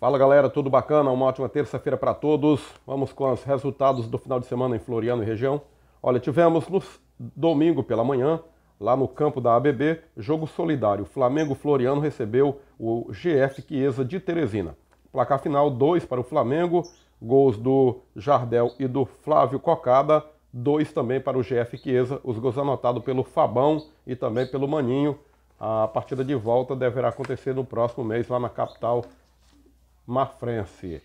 Fala galera, tudo bacana? Uma ótima terça-feira para todos. Vamos com os resultados do final de semana em Floriano e região. Olha, tivemos no domingo pela manhã, lá no campo da ABB, jogo solidário. Flamengo Floriano recebeu o GF Chiesa de Teresina. Placar final 2 para o Flamengo, gols do Jardel e do Flávio Cocada, dois também para o GF Chiesa, os gols anotados pelo Fabão e também pelo Maninho. A partida de volta deverá acontecer no próximo mês lá na capital Mafrense.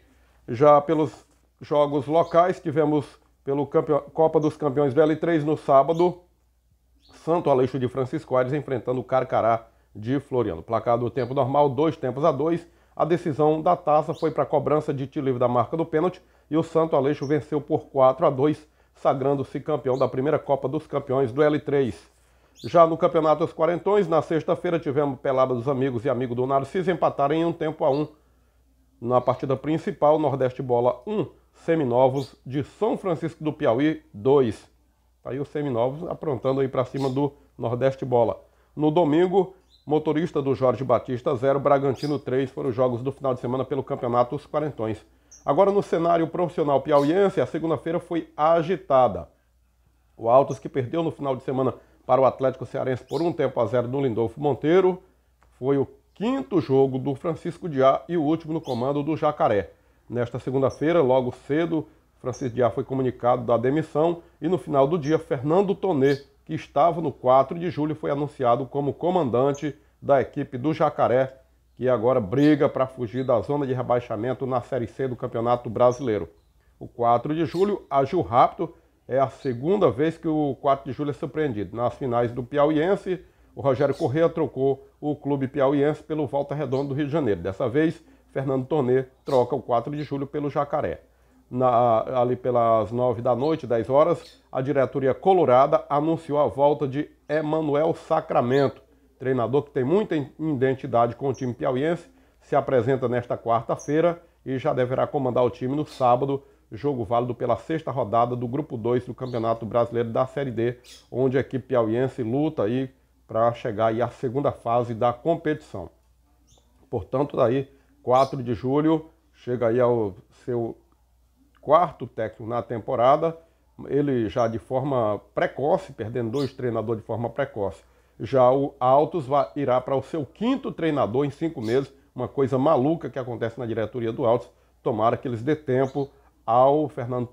Já pelos jogos locais, tivemos pelo Campeon... Copa dos Campeões do L3 no sábado, Santo Aleixo de Francisco Aires enfrentando o Carcará de Floriano. Placar do tempo normal, dois tempos a dois. A decisão da taça foi para a cobrança de tiro livre da marca do pênalti e o Santo Aleixo venceu por 4 a 2, sagrando-se campeão da primeira Copa dos Campeões do L3. Já no Campeonato dos Quarentões, na sexta-feira, tivemos Pelada dos Amigos e Amigo do Narciso empatarem em um tempo a um na partida principal, Nordeste bola 1, Seminovos de São Francisco do Piauí 2. Tá aí o Seminovos aprontando aí para cima do Nordeste bola. No domingo, motorista do Jorge Batista 0, Bragantino 3 foram os jogos do final de semana pelo Campeonato Os Quarentões. Agora no cenário profissional piauiense, a segunda-feira foi agitada. O Altos que perdeu no final de semana para o Atlético Cearense por um tempo a zero do Lindolfo Monteiro, foi o quinto jogo do Francisco Diá e o último no comando do Jacaré. Nesta segunda-feira, logo cedo, Francisco Diá foi comunicado da demissão e no final do dia, Fernando Tonê, que estava no 4 de julho, foi anunciado como comandante da equipe do Jacaré, que agora briga para fugir da zona de rebaixamento na Série C do Campeonato Brasileiro. O 4 de julho agiu rápido, é a segunda vez que o 4 de julho é surpreendido. Nas finais do Piauiense, o Rogério Corrêa trocou o clube piauiense pelo Volta Redonda do Rio de Janeiro. Dessa vez, Fernando Tornet troca o 4 de julho pelo Jacaré. Na, ali pelas 9 da noite, 10 horas, a diretoria colorada anunciou a volta de Emanuel Sacramento, treinador que tem muita identidade com o time piauiense, se apresenta nesta quarta-feira e já deverá comandar o time no sábado, jogo válido pela sexta rodada do Grupo 2 do Campeonato Brasileiro da Série D, onde a equipe piauiense luta aí para chegar aí à segunda fase da competição. Portanto, daí 4 de julho chega aí ao seu quarto técnico na temporada, ele já de forma precoce, perdendo dois treinadores de forma precoce. Já o Altos vai, irá para o seu quinto treinador em cinco meses, uma coisa maluca que acontece na diretoria do Altos. Tomara que eles dê tempo ao Fernando